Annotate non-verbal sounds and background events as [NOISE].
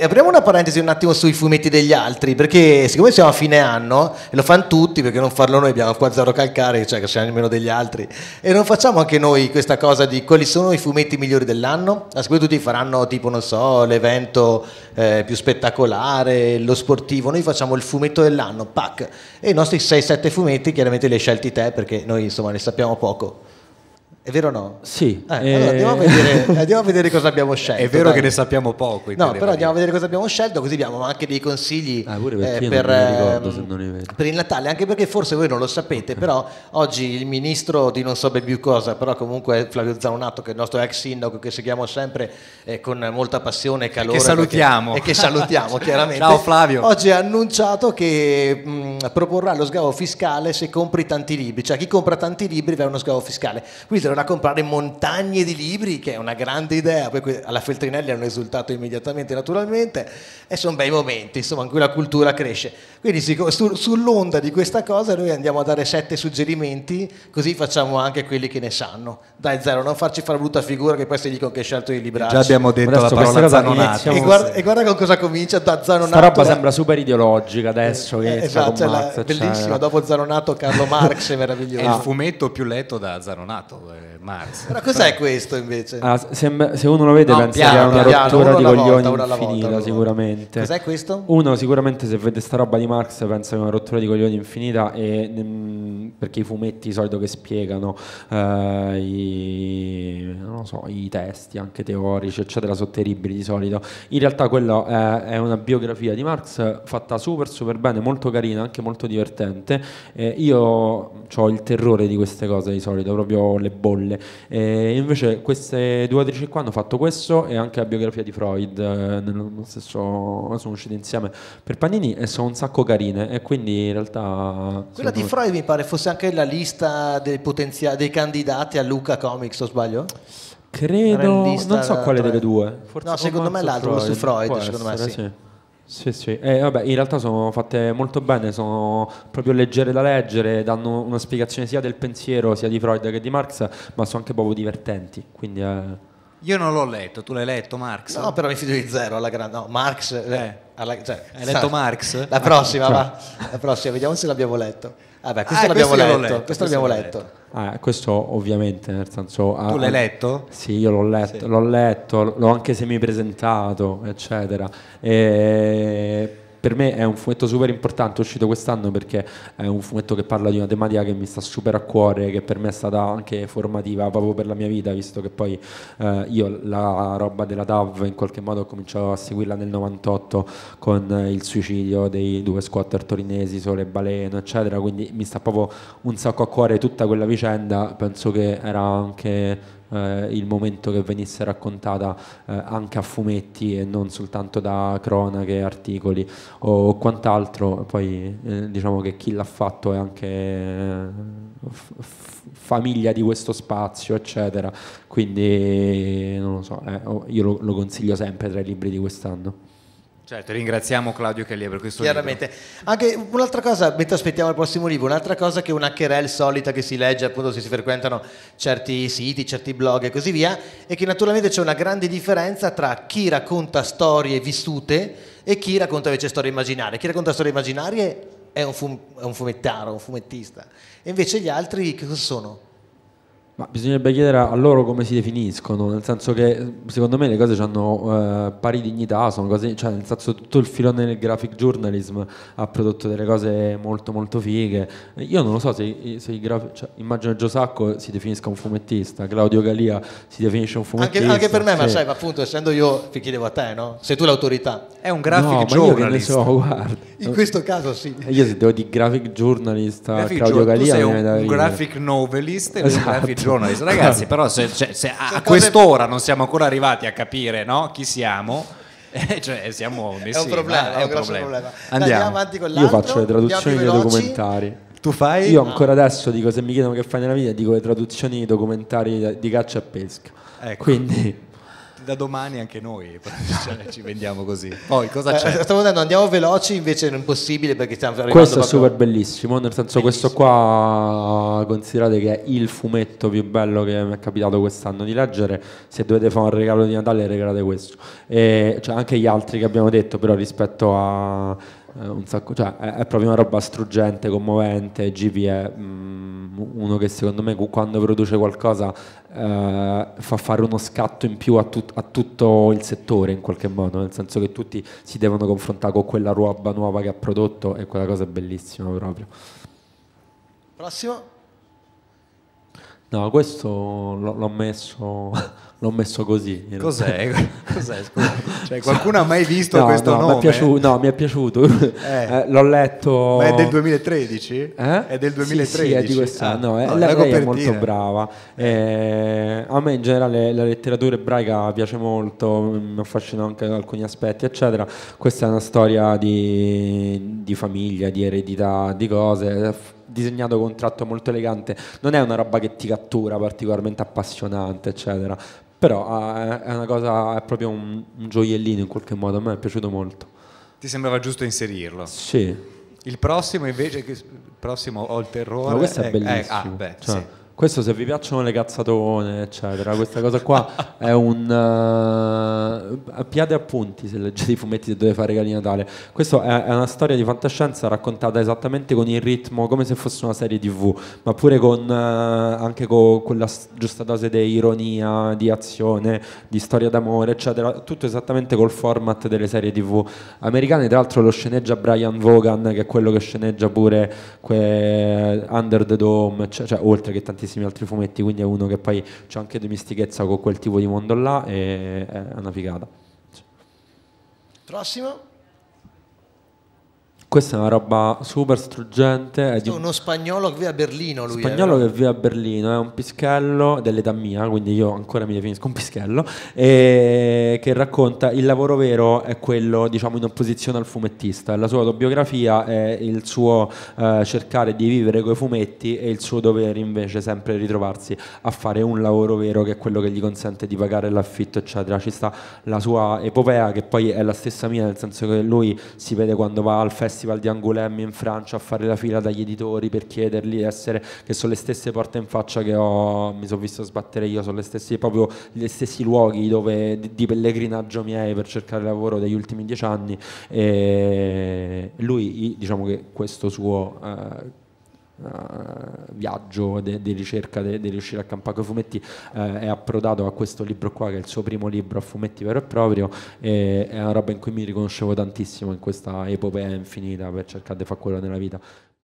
E apriamo una parentesi un attimo sui fumetti degli altri, perché siccome siamo a fine anno e lo fanno tutti, perché non farlo noi, abbiamo qua zero calcare, cioè che siamo nemmeno degli altri, e non facciamo anche noi questa cosa di quali sono i fumetti migliori dell'anno? A ah, sicuro tutti faranno tipo, non so, l'evento eh, più spettacolare, lo sportivo, noi facciamo il fumetto dell'anno, pac, e i nostri 6-7 fumetti chiaramente li hai scelti te perché noi insomma ne sappiamo poco. È vero o no? Sì. Eh, Allora eh. andiamo, a vedere, andiamo, a vedere, cosa abbiamo scelto. È vero dai. che ne sappiamo poco. No, però andiamo a vedere cosa abbiamo scelto, così abbiamo anche dei consigli ah, eh, per, ehm, per, il Natale, anche perché forse voi non lo sapete, però oggi il ministro di non so ben più cosa, però comunque Flavio Zaunato, che è il nostro ex sindaco, che seguiamo sempre eh, con molta passione e calore. E che salutiamo. Perché, e che salutiamo, chiaramente. Ciao Flavio. Oggi ha annunciato che mh, proporrà lo sgavo fiscale se compri tanti libri, cioè chi compra tanti libri va uno sgavo fiscale. Quindi era andrà a comprare montagne di libri, che è una grande idea. Poi alla Feltrinelli hanno risultato immediatamente, naturalmente, e sono bei momenti, insomma, in cui la cultura cresce. Quindi su, sull'onda di questa cosa noi andiamo a dare sette suggerimenti, così facciamo anche quelli che ne sanno. Dai Zero, non farci fare brutta figura che poi si dicono che hai scelto i libracci. Già abbiamo detto adesso la parola Zanonato. E guarda, e guarda con cosa comincia da Zanonato. Questa roba sembra super ideologica adesso. Eh, esatto, cioè Mazza, cioè bellissima, cioè, dopo Zanonato Carlo Marx è meraviglioso. È il fumetto più letto da Zanonato. Eh. Mars. Però cos'è questo invece? Ah, se, se, uno lo vede no, pensa che è una rottura di coglioni volta, infinita volta, sicuramente. Cos'è questo? Uno sicuramente se vede sta roba di Marx pensa che è una rottura di coglioni infinita e, mh, mm, perché i fumetti di solito che spiegano eh, i, so, i, testi anche teorici eccetera sono terribili di solito. In realtà quella è, eh, è, una biografia di Marx fatta super super bene, molto carina, anche molto divertente. Eh, io ho il terrore di queste cose di solito, proprio le bombe folle. E eh, invece queste due autrici qua hanno fatto questo e anche la biografia di Freud, eh, stesso, eh, sono uscite insieme per Panini e sono un sacco carine e quindi in realtà... Quella di Freud mi pare fosse anche la lista dei, potenzia- dei candidati a Luca Comics, o sbaglio? Credo, non so quale delle due. Forse no, secondo me l'altro, Freud. su Freud, secondo me sì. sì. Sì, sì. Eh, vabbè, in realtà sono fatte molto bene, sono proprio leggere da leggere, danno una spiegazione sia del pensiero sia di Freud che di Marx, ma sono anche proprio divertenti. Quindi è... Eh, io non l'ho letto, tu l'hai letto Marx? No, però mi fido di zero alla grande. No, Marx. Eh, eh. Alla, cioè, Hai letto Marx? La prossima, ah, va. La prossima, vediamo se l'abbiamo letto. Vabbè, questo ah, l'abbiamo questo letto, letto, Questo, l'abbiamo letto. letto. Ah, questo ovviamente, nel senso... Ah, tu l'hai ah, letto? Sì, io l'ho letto, sì. l'ho letto, l'ho anche semipresentato, eccetera. E per me è un fumetto super importante, uscito quest'anno perché è un fumetto che parla di una tematica che mi sta super a cuore, che per me è stata anche formativa proprio per la mia vita, visto che poi eh, io la roba della DAV in qualche modo ho cominciato a seguirla nel 98 con il suicidio dei due squatter torinesi, Sole e Baleno, eccetera, quindi mi sta proprio un sacco a cuore tutta quella vicenda, penso che era anche eh, il momento che venisse raccontata eh, anche a fumetti e non soltanto da cronache, articoli o quant'altro, poi eh, diciamo che chi l'ha fatto è anche eh, famiglia di questo spazio, eccetera, quindi non lo so, eh, io lo, lo consiglio sempre tra i libri di quest'anno. Certo, ringraziamo Claudio Calier per questo Chiaramente. Libro. Anche un'altra cosa, mentre aspettiamo il prossimo libro, un'altra cosa che è una querel solita che si legge appunto se si frequentano certi siti, certi blog e così via, è che naturalmente c'è una grande differenza tra chi racconta storie vissute e chi racconta invece storie immaginarie. Chi racconta storie immaginarie è un, fum- è un fumettaro, un fumettista. E invece gli altri che cosa sono? Ma bisognerebbe chiedere a loro come si definiscono, nel senso che secondo me le cose hanno eh, pari dignità, sono cose, cioè nel senso tutto il filone del graphic journalism ha prodotto delle cose molto molto fighe. Io non lo so se, se cioè, immagino Giosacco si definisca un fumettista, Claudio Galia si definisce un fumettista. Anche, anche per me, ma sai, ma appunto essendo io, ti chiedevo a te, no? Sei tu l'autorità. È un graphic no, journalist. So, guarda. In questo caso sì. Eh, io se devo di graphic journalist a Claudio Galia, tu sei un, un graphic novelist e esatto. un graphic journalist giornalista. Ragazzi, però se, cioè, se a cose... quest'ora non siamo ancora arrivati a capire no, chi siamo, [LAUGHS] eh, cioè siamo messi, è un problema, è un, è un problema. problema. Andiamo. Andiamo. avanti con l'altro. Io faccio le traduzioni dei documentari. Tu fai? Io ancora adesso dico se mi chiedono che fai nella vita, dico le traduzioni dei documentari di caccia e pesca. Ecco. Quindi da domani anche noi [LAUGHS] cioè, ci vendiamo così. Poi cosa eh, c'è? Eh, stavo dicendo, andiamo veloci, invece è impossibile perché stiamo arrivando. Questo è super bellissimo, nel senso bellissimo. questo qua considerate che è il fumetto più bello che mi è capitato quest'anno di leggere, se dovete fare un regalo di Natale regalate questo. E, cioè, anche gli altri che abbiamo detto, però rispetto a eh, sacco, cioè, è, è, proprio una roba struggente, commovente. GP è mh, mm, uno che secondo me quando produce qualcosa eh, fa fare uno scatto in più a, tut, a, tutto il settore in qualche modo, nel senso che tutti si devono confrontare con quella roba nuova che ha prodotto e quella cosa è bellissima proprio. Prossimo. No, questo l'ho messo, [LAUGHS] l'ho messo così. Cos'è? [LAUGHS] Cos'è? Cioè, [LAUGHS] qualcuno ha mai visto no, questo no, nome? Mi piaciuto, no, mi è piaciuto. Eh. Eh, l'ho letto... Ma è del 2013? Eh? È del 2013? Sì, sì è di quest'anno. Ah, no, lei, lei è molto brava. Eh. Eh, a me in generale la letteratura ebraica piace molto, mi affascina anche alcuni aspetti, eccetera. Questa è una storia di, di famiglia, di eredità, di cose disegnato con un tratto molto elegante, non è una roba che ti cattura particolarmente appassionante, eccetera, però ah, è una cosa, è proprio un, un gioiellino in qualche modo, a me è piaciuto molto. Ti sembrava giusto inserirlo? Sì. Il prossimo invece, il prossimo ho il terrore... Ma questo è, è bellissimo. Eh, ah, beh, cioè, sì questo se vi piacciono le cazzatone, eccetera, questa cosa qua [LAUGHS] è un... Uh, piate appunti se leggete i fumetti se dovete fare Regali Natale. Questa è, è, una storia di fantascienza raccontata esattamente con il ritmo, come se fosse una serie tv, ma pure con, uh, anche con quella giusta dose di ironia, di azione, di storia d'amore, eccetera. Tutto esattamente col format delle serie tv americane. Tra l'altro lo sceneggia Brian Vaughan, che è quello che sceneggia pure que- Under the Dome, cioè, cioè oltre che tanti tantissimi altri fumetti, quindi è uno che poi c'è anche domestichezza con quel tipo di mondo là e è una figata. Prossimo. Questa è una roba super struggente. È di... uno spagnolo che vive a Berlino. Lui spagnolo eh. che vive a Berlino, è un pischello dell'età mia, quindi io ancora mi definisco un pischello. E... Che racconta il lavoro vero è quello, diciamo, in opposizione al fumettista. La sua autobiografia è il suo eh, cercare di vivere coi fumetti e il suo dovere invece sempre ritrovarsi a fare un lavoro vero che è quello che gli consente di pagare l'affitto, eccetera. Ci sta la sua epopea, che poi è la stessa mia, nel senso che lui si vede quando va al festival Festival di Angoulême in Francia a fare la fila dagli editori per chiedergli di essere, che sono le stesse porte in faccia che ho, mi sono visto sbattere io, sono le stesse, proprio gli stessi luoghi dove, di, di, pellegrinaggio miei per cercare lavoro degli ultimi dieci anni. E lui, diciamo che questo suo... Eh, eh, viaggio di ricerca di riuscire a campare con i fumetti eh, è approdato a questo libro qua che è il suo primo libro a fumetti vero e proprio e è una roba in cui mi riconoscevo tantissimo in questa epopea infinita per cercare di fare quello nella vita